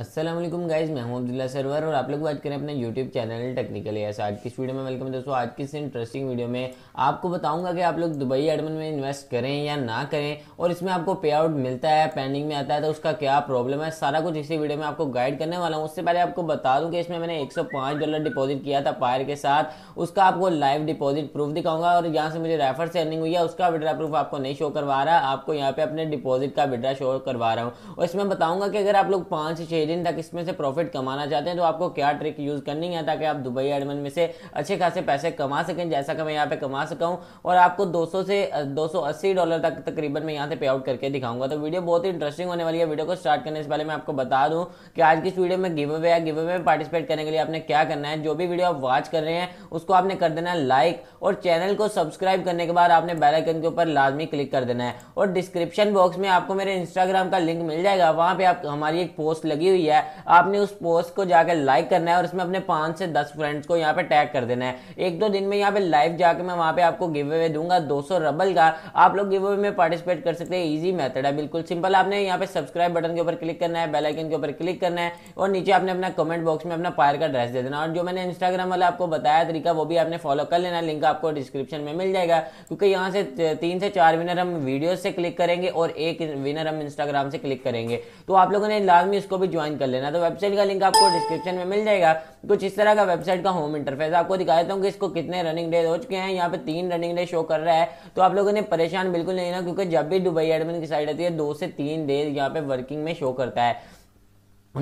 Aslam guys मैं हूं Abdullah server और आप लोग बात करें अपने यूट्यूब चैनल टेक्निकल एस आज की इस वीडियो में वेलकम दोस्तों आज की इस इंटरेस्टिंग वीडियो में आपको बताऊंगा कि आप लोग दुबई एडमन में इन्वेस्ट करें या ना करें और इसमें आपको पे आउट मिलता है पेंडिंग में आता है तो उसका क्या प्रॉब्लम है सारा कुछ इसी वीडियो में आपको गाइड करने वाला हूँ उससे पहले आपको बता दूँ कि इसमें मैंने एक डॉलर डिपॉजिट किया था पायर के साथ उसका आपको लाइव डिपॉजिट प्रूफ दिखाऊंगा और यहाँ से मुझे रेफर से अर्निंग हुई है उसका विड्रा प्रूफ आपको नहीं शो करवा रहा आपको यहाँ पे अपने डिपॉजिट का विड्रा शो करवा रहा हूँ और इसमें बताऊंगा कि अगर आप लोग पाँच छः दिन तक इसमें से प्रॉफिट कमाना चाहते हैं तो आपको क्या ट्रिक यूज़ करनी है ताकि आप दुबई एडमन में से अच्छे खासे पैसे कमा सकें जैसा कि मैं यहाँ पे कमा सका हूँ और आपको 200 से 280 डॉलर तक तकरीबन मैं यहाँ से पे आउट करके दिखाऊंगा तो वीडियो बहुत ही इंटरेस्टिंग होने वाली है वीडियो को स्टार्ट करने से पहले मैं आपको बता दूँ कि आज की इस वीडियो में गिव अवे या गिव अवे में पार्टिसिपेट करने के लिए आपने क्या करना है जो भी वीडियो आप वॉच कर रहे हैं उसको आपने कर देना है लाइक और चैनल को सब्सक्राइब करने के बाद आपने बेलाइकन के ऊपर लाजमी क्लिक कर देना है और डिस्क्रिप्शन बॉक्स में आपको मेरे इंस्टाग्राम का लिंक मिल जाएगा वहां पे आप हमारी एक पोस्ट लगी हुई हुई है आपने उस पोस्ट को जाकर लाइक करना है और इसमें अपने पांच से दस फ्रेंड्स को यहाँ पे टैग कर देना है एक दो दिन में यहाँ पे लाइव जाकर मैं वहां पे आपको गिव अवे दूंगा दो रबल का आप लोग गिव अवे में पार्टिसिपेट कर सकते हैं इजी मेथड है बिल्कुल सिंपल आपने यहाँ पे सब्सक्राइब बटन के ऊपर क्लिक करना है बेलाइकन के ऊपर क्लिक करना है और नीचे आपने अपना कमेंट बॉक्स में अपना पायर का एड्रेस दे देना और जो मैंने इंस्टाग्राम वाला आपको बताया तरीका वो भी आपने फॉलो कर लेना लिंक आपको डिस्क्रिप्शन में मिल जाएगा क्योंकि यहाँ से तीन से चार विनर हम वीडियो से क्लिक करेंगे और एक विनर हम इंस्टाग्राम से क्लिक करेंगे तो आप लोगों ने लाजमी इसको भी ज्वाइन ज्वाइन कर लेना तो वेबसाइट का लिंक आपको डिस्क्रिप्शन में मिल जाएगा कुछ इस तरह का वेबसाइट का होम इंटरफेस आपको दिखा देता हूँ कि इसको कितने रनिंग डेज हो चुके हैं यहाँ पे तीन रनिंग डे शो कर रहा है तो आप लोगों ने परेशान बिल्कुल नहीं ना क्योंकि जब भी दुबई एडमिन की साइड आती है दो से तीन डेज यहाँ पे वर्किंग में शो करता है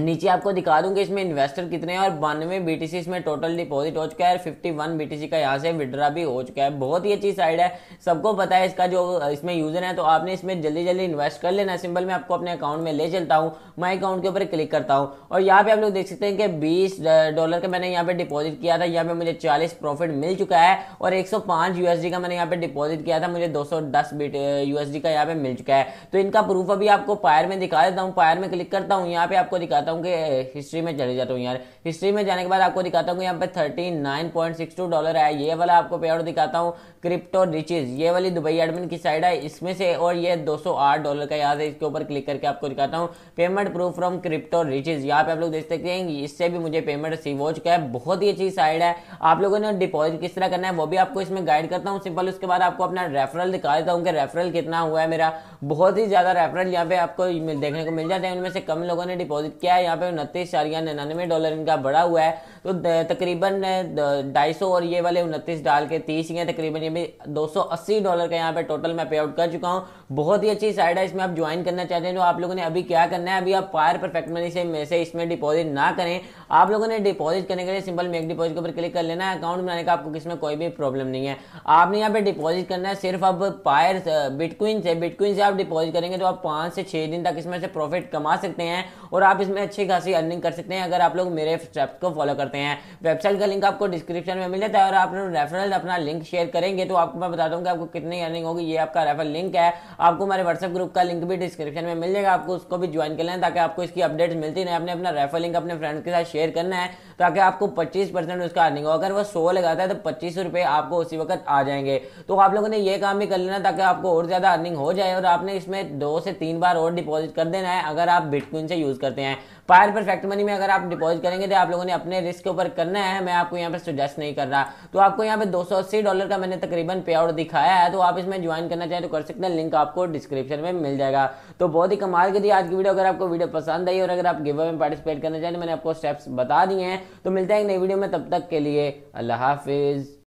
नीचे आपको दिखा कि इसमें इन्वेस्टर कितने हैं और बानवे बीटीसी इसमें टोटल डिपॉजिट हो चुका है फिफ्टी वन बीटीसी का यहाँ से विड्रा भी हो चुका है बहुत ही अच्छी साइड है सबको पता है इसका जो इसमें यूजर है तो आपने इसमें जल्दी जल्दी इन्वेस्ट कर लेना सिंपल मैं आपको अपने अकाउंट में ले चलता हूँ माई अकाउंट के ऊपर क्लिक करता हूँ और यहाँ पे आप लोग देख सकते हैं कि बीस डॉलर का मैंने यहाँ पे डिपॉजिट किया था यहाँ पे मुझे चालीस प्रॉफिट मिल चुका है और एक यूएसडी का मैंने यहाँ पे डिपॉजिट किया था मुझे दो सौ यूएसडी का यहाँ पे मिल चुका है तो इनका प्रूफ अभी आपको पायर में दिखा देता हूँ पायर में क्लिक करता हूँ यहाँ पे आपको दिखा दिखाता हूँ कि हिस्ट्री में चले जाता हूँ यार हिस्ट्री में जाने के बाद आपको दिखाता हूँ कि यहाँ पे thirty nine point six two dollar है ये वाला आपको पे दिखाता हूँ क्रिप्टो रिचेज ये वाली दुबई एडमिन की साइड है इसमें से और ये दो सौ आठ डॉलर का याद है इसके ऊपर क्लिक करके आपको दिखाता हूँ payment proof from crypto riches यहाँ पे आप लोग देख सकते हैं इससे भी मुझे पेमेंट रिसीव हो चुका है बहुत ही अच्छी साइड है आप लोगों ने डिपॉजिट किस तरह करना है वो भी आपको इसमें गाइड करता हूँ सिंपल उसके बाद आपको अपना रेफरल दिखा देता हूँ कि रेफरल कितना हुआ है मेरा बहुत ही ज़्यादा रेफरल यहाँ पे आपको देखने को मिल जाते हैं उनमें से कम लोगों ने डिपॉजिट क्या है यहाँ पे उनतीस चारिया निन्यानवे डॉलर इनका बढ़ा हुआ है तो तकरीबन ढाई सौ और ये वाले उनतीस डाल के तीस ही हैं तकरीबन ये भी दो सौ अस्सी डॉलर का यहाँ पे टोटल मैं पे आउट कर चुका हूँ बहुत ही अच्छी साइड है इसमें आप ज्वाइन करना चाहते हैं जो तो आप लोगों ने अभी क्या करना है अभी आप पायर परफेक्ट मनी से मेरे इसमें डिपॉजिट ना करें आप लोगों ने डिपॉजिट करने के लिए सिंपल मेक डिपॉजिट के ऊपर क्लिक कर लेना है अकाउंट बनाने का आपको किसमें कोई भी प्रॉब्लम नहीं है आपने यहाँ पे डिपॉजिट करना है सिर्फ अब पायर बिटकॉइन से बिटकॉइन से आप डिपॉजिट करेंगे तो आप पाँच से छह दिन तक इसमें से प्रॉफिट कमा सकते हैं और आप इसमें उसमें अच्छी खासी अर्निंग कर सकते हैं अगर आप लोग मेरे स्टेप को फॉलो करते हैं वेबसाइट का लिंक आपको डिस्क्रिप्शन में मिल जाता है और आप लोग रेफरल अपना लिंक शेयर करेंगे तो आपको मैं बता दूंगा आपको कितनी अर्निंग होगी ये आपका रेफरल लिंक है आपको हमारे व्हाट्सएप ग्रुप का लिंक भी डिस्क्रिप्शन में मिल जाएगा आपको उसको भी ज्वाइन कर लेना ताकि आपको इसकी अपडेट्स मिलती रहे आपने अपना रेफर लिंक अपने फ्रेंड के साथ शेयर करना है ताकि आपको पच्चीस परसेंट उसका अर्निंग हो अगर वो सौ लगाता है तो पच्चीस रुपए आपको उसी वक्त आ जाएंगे तो आप लोगों ने ये काम भी कर लेना ताकि आपको और ज़्यादा अर्निंग हो जाए और आपने इसमें दो से तीन बार और डिपॉजिट कर देना है अगर आप बिटकॉइन से यूज़ करते हैं पायर परफेक्ट मनी में अगर आप डिपॉजिट करेंगे तो आप लोगों ने अपने रिस्क के ऊपर करना है मैं आपको यहाँ पर सजेस्ट नहीं कर रहा तो आपको यहाँ पे दो डॉलर का मैंने तकरीबन पे आउट दिखाया है तो आप इसमें ज्वाइन करना चाहें तो कर सकते हैं लिंक आपको डिस्क्रिप्शन में मिल जाएगा तो बहुत ही कमाल की थी आज की वीडियो अगर आपको वीडियो पसंद आई और अगर आप गिव में पार्टिसिपेट करना चाहें तो मैंने आपको स्टेप्स बता दिए हैं तो मिलते हैं एक नई वीडियो में तब तक के लिए अल्लाह हाफिज़